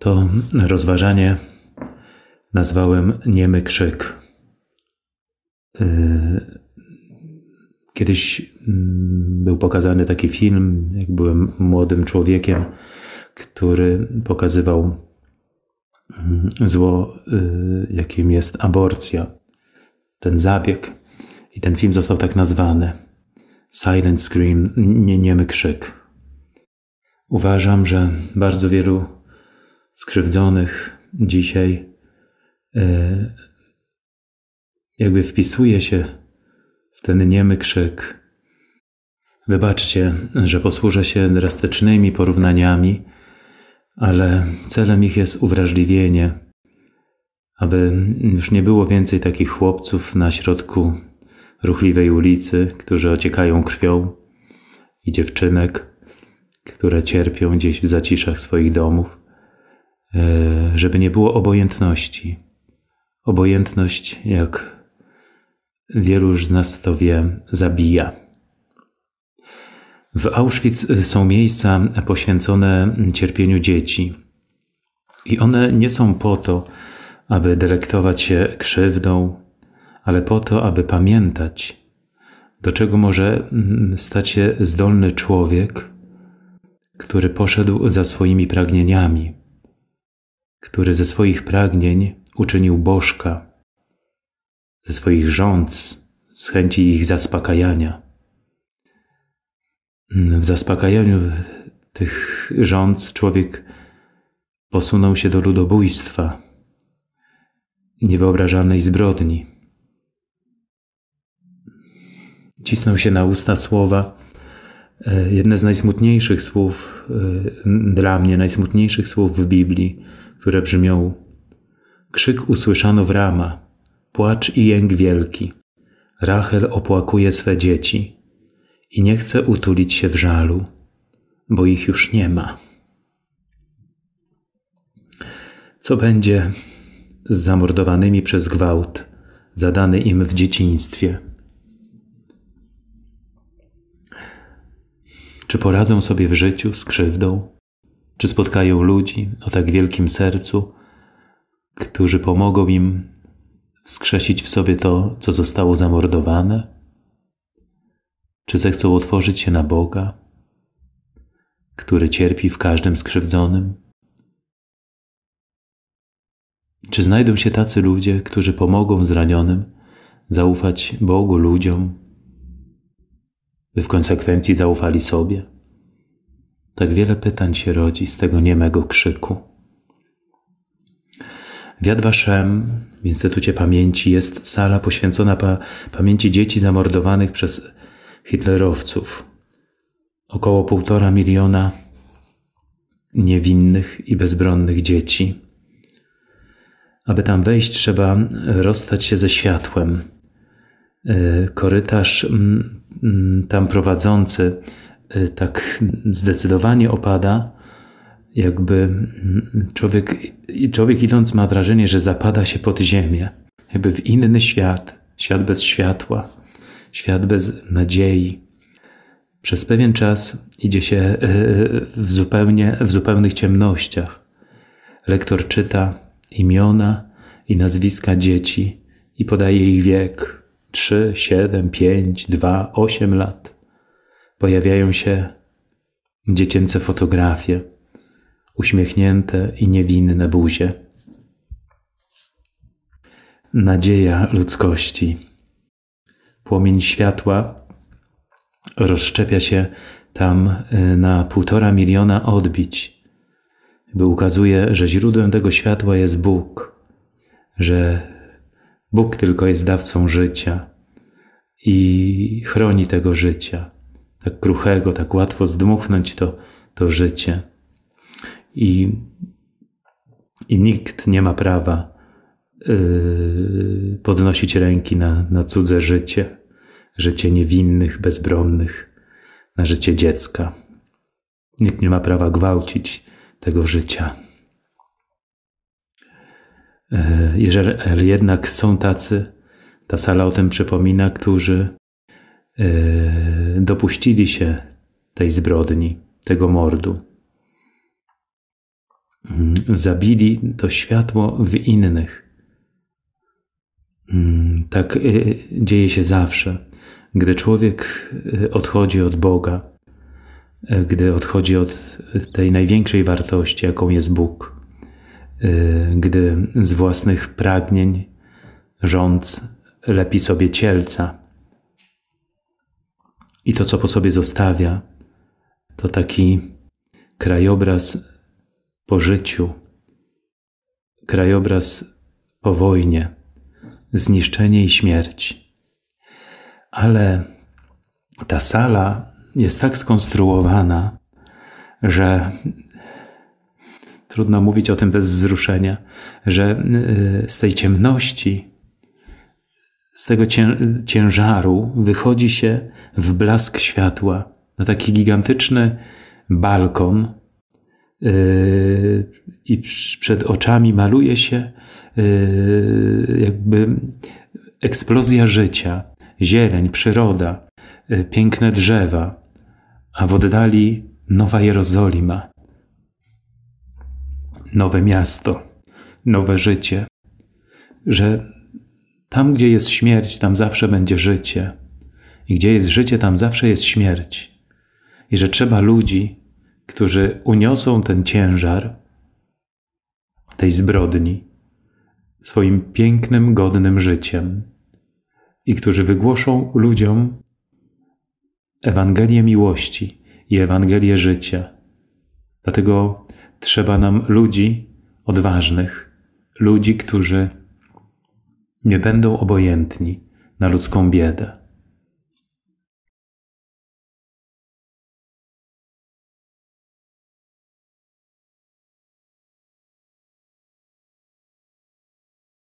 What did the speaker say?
To rozważanie nazwałem niemy krzyk. Y, kiedyś mm, był pokazany taki film, jak byłem młodym człowiekiem, który pokazywał mm, zło, y, jakim jest aborcja, ten zabieg. I ten film został tak nazwany. Silent Scream, nie niemy krzyk. Uważam, że bardzo wielu skrzywdzonych dzisiaj, e, jakby wpisuje się w ten niemy krzyk. Wybaczcie, że posłużę się drastycznymi porównaniami, ale celem ich jest uwrażliwienie, aby już nie było więcej takich chłopców na środku ruchliwej ulicy, którzy ociekają krwią, i dziewczynek, które cierpią gdzieś w zaciszach swoich domów. E, żeby nie było obojętności. Obojętność, jak wielu już z nas to wie, zabija. W Auschwitz e, są miejsca poświęcone cierpieniu dzieci. I one nie są po to, aby delektować się krzywdą, ale po to, aby pamiętać, do czego może mm, stać się zdolny człowiek, który poszedł za swoimi pragnieniami który ze swoich pragnień uczynił Bożka, ze swoich rządz, z chęci ich zaspokajania. W zaspokajaniu tych rządz człowiek posunął się do ludobójstwa, niewyobrażalnej zbrodni. Cisną się na usta słowa, E, jedne z najsmutniejszych słów e, dla mnie, najsmutniejszych słów w Biblii, które brzmią: Krzyk usłyszano w rama, płacz i jęk wielki. Rachel opłakuje swe dzieci i nie chce utulić się w żalu, bo ich już nie ma. Co będzie z zamordowanymi przez gwałt zadany im w dzieciństwie? Czy poradzą sobie w życiu z krzywdą? Czy spotkają ludzi o tak wielkim sercu, którzy pomogą im wskrzesić w sobie to, co zostało zamordowane? Czy zechcą otworzyć się na Boga, który cierpi w każdym skrzywdzonym? Czy znajdą się tacy ludzie, którzy pomogą zranionym zaufać Bogu, ludziom, by w konsekwencji zaufali sobie? Tak wiele pytań się rodzi z tego niemego krzyku. W Yad Vashem, w Instytucie Pamięci, jest sala poświęcona pa pamięci dzieci zamordowanych przez hitlerowców. Około półtora miliona niewinnych i bezbronnych dzieci. Aby tam wejść, trzeba rozstać się ze światłem, E, korytarz tam prowadzący e, tak zdecydowanie opada, jakby człowiek, człowiek idąc ma wrażenie, że zapada się pod ziemię, jakby w inny świat, świat bez światła, świat bez nadziei. Przez pewien czas idzie się e, w, zupełnie, w zupełnych ciemnościach. Lektor czyta imiona i nazwiska dzieci i podaje ich wiek, 3, 7, 5, 2, 8 lat. Pojawiają się dziecięce fotografie, uśmiechnięte i niewinne buzie. Nadzieja ludzkości. Płomień światła rozszczepia się tam y, na półtora miliona odbić, by ukazuje, że źródłem tego światła jest Bóg, że Bóg tylko jest dawcą życia i chroni tego życia, tak kruchego, tak łatwo zdmuchnąć to, to życie. I, I nikt nie ma prawa yy, podnosić ręki na, na cudze życie, życie niewinnych, bezbronnych, na życie dziecka. Nikt nie ma prawa gwałcić tego życia. E, jeżeli jednak są tacy, ta sala o tym przypomina, którzy e, dopuścili się tej zbrodni, tego mordu. Mm, zabili to światło w innych. Mm, tak e, dzieje się zawsze. Gdy człowiek odchodzi od Boga, gdy odchodzi od tej największej wartości, jaką jest Bóg, Y, gdy z własnych pragnień rządz lepi sobie cielca. I to, co po sobie zostawia, to taki krajobraz po życiu, krajobraz po wojnie, zniszczenie i śmierć. Ale ta sala jest tak skonstruowana, że trudno mówić o tym bez wzruszenia, że y, z tej ciemności, z tego ciężaru wychodzi się w blask światła na taki gigantyczny balkon. Y, I przed oczami maluje się y, jakby eksplozja życia, zieleń, przyroda, piękne drzewa, a w oddali Nowa Jerozolima, nowe miasto, nowe życie. Że tam, gdzie jest śmierć, tam zawsze będzie życie. I gdzie jest życie, tam zawsze jest śmierć. I że trzeba ludzi, którzy uniosą ten ciężar tej zbrodni swoim pięknym, godnym życiem i którzy wygłoszą ludziom Ewangelię miłości i Ewangelię życia. Dlatego Trzeba nam ludzi odważnych, ludzi, którzy nie będą obojętni na ludzką biedę,